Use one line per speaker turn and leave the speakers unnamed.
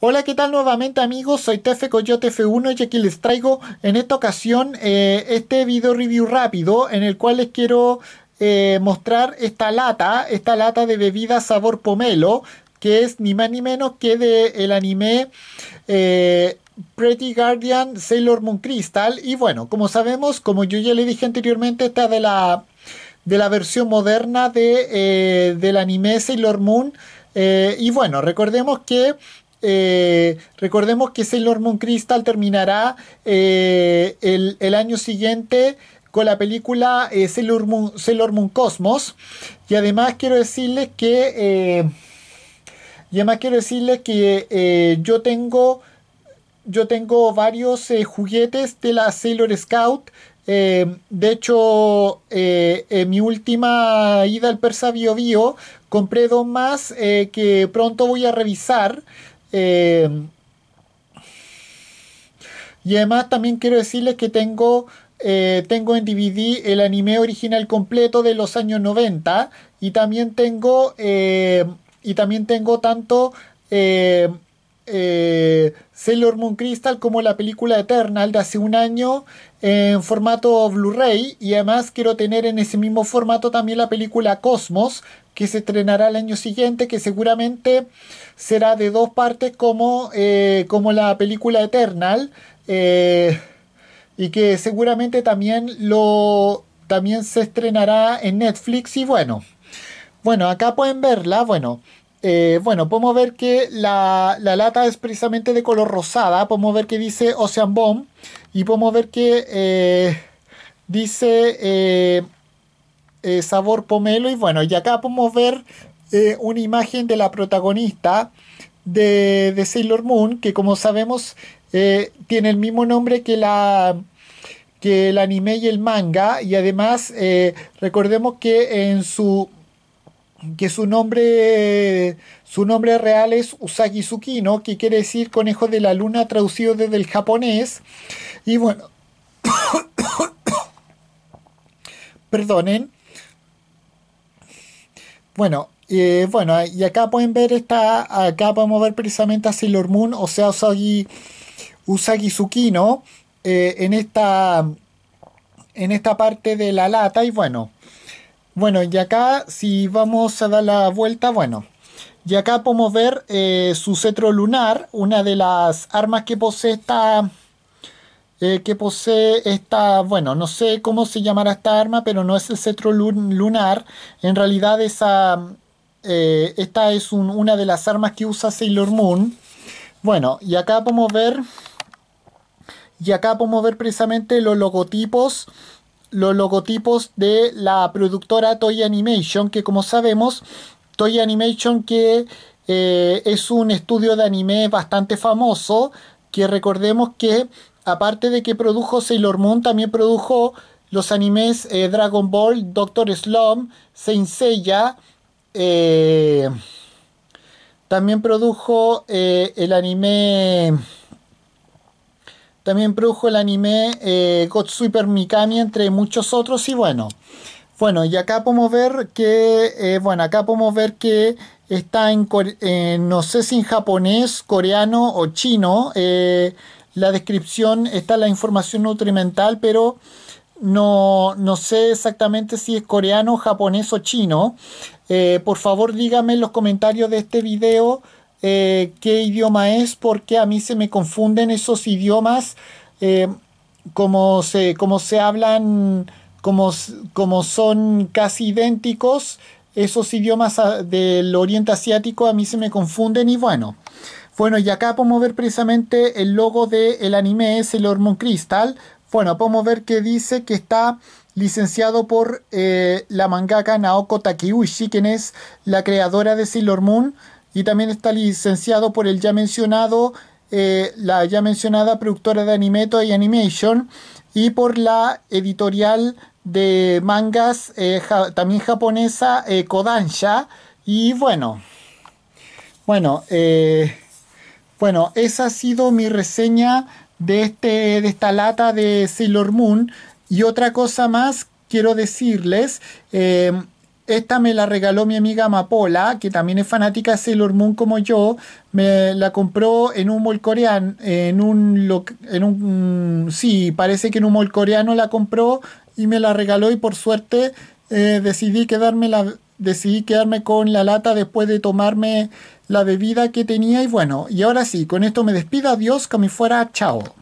Hola, ¿qué tal nuevamente amigos? Soy Tefe Coyote F1 y aquí les traigo en esta ocasión eh, este video review rápido en el cual les quiero eh, mostrar esta lata, esta lata de bebida sabor pomelo que es ni más ni menos que del el anime eh, Pretty Guardian Sailor Moon Crystal y bueno, como sabemos, como yo ya le dije anteriormente, esta de la, de la versión moderna de, del anime Sailor Moon y bueno, recordemos que eh, recordemos que Sailor Moon Crystal terminará eh, el, año siguiente con la película eh, Sailor, Moon, Cosmos. Y además quiero decirles que. y además quiero decirles que yo tengo. Yo tengo varios juguetes de la Sailor Scout. de hecho, en mi última ida al Persa Bio Bio compré dos más que pronto voy a revisar. Eh, y además también quiero decirles que tengo, eh, tengo en DVD el anime original completo de los años 90 y también tengo, eh, y también tengo tanto... Eh, Sailor Moon Crystal como la película Eternal de hace un año en formato Blu-ray y además quiero tener en ese mismo formato también la película Cosmos que se estrenará el año siguiente que seguramente será de dos partes como, eh, como la película Eternal eh, y que seguramente también lo también se estrenará en Netflix y bueno bueno acá pueden verla bueno eh, bueno, podemos ver que la, lata es precisamente de color rosada. Podemos ver que dice Ocean Bomb. Y podemos ver que eh, dice eh, sabor pomelo. Y bueno, y acá podemos ver una imagen de la protagonista de, de Sailor Moon. Que como sabemos tiene el mismo nombre que la que el anime y el manga y además recordemos que en su que su nombre, su nombre real es Usagi Tsukino, que quiere decir conejo de la luna traducido desde el japonés. Y bueno, perdonen. Bueno, eh, bueno, y acá pueden ver esta, acá podemos ver precisamente a Sailor Moon, o sea, Usagi, Usagi Tsukino, eh, en esta, en esta parte de la lata y bueno. Bueno, y acá si vamos a dar la vuelta, bueno, y acá podemos ver eh, su cetro lunar, una de las armas que posee esta... Eh, que posee esta, bueno, no sé cómo se llamará esta arma, pero no es el cetro lunar. En realidad esa, eh, esta es una de las armas que usa Sailor Moon. Bueno, y acá podemos ver, y acá podemos ver precisamente los logotipos los logotipos de la productora Toy Animation, que como sabemos, Toy Animation que eh, es un estudio de anime bastante famoso, que recordemos que aparte de que produjo Sailor Moon, también produjo los animes eh, Dragon Ball, Doctor Slum, Saint Seiya, eh, también produjo el anime también produjo el anime eh, God Mikami, entre muchos otros, y bueno. Bueno, y acá podemos ver que, eh, bueno, acá podemos ver que está en, eh, no sé si en japonés, coreano o chino, eh, la descripción, está la información nutrimental, pero no, no sé exactamente si es coreano, japonés o chino. por favor, díganme en los comentarios de este video eh, qué idioma es, porque a mí se me confunden esos idiomas eh, como, se, como se hablan, como, como son casi idénticos, esos idiomas del oriente asiático a mí se me confunden y bueno. Bueno, y acá podemos ver precisamente el logo del anime, es el Hormon Crystal. Bueno, podemos ver que dice que está licenciado por eh, la mangaka Naoko Takeuchi, quien es la creadora de Sailor Moon y también está licenciado por el ya mencionado, eh, la ya mencionada productora de Animeto y Animation y por la editorial de mangas eh, también japonesa eh, Kodansha y bueno bueno bueno esa ha sido mi reseña de este de esta lata de Sailor Moon y otra cosa más quiero decirles esta me la regaló mi amiga Amapola, que también es fanática de Sailor Moon como yo. Me la compró en un mall coreano, en un, en un mm, sí, parece que en un mall coreano la compró y me la regaló y por suerte eh, decidí quedarme decidí quedarme con la lata después de tomarme la bebida que tenía y bueno, y ahora sí, con esto me despido, adiós, que me fuera, chao.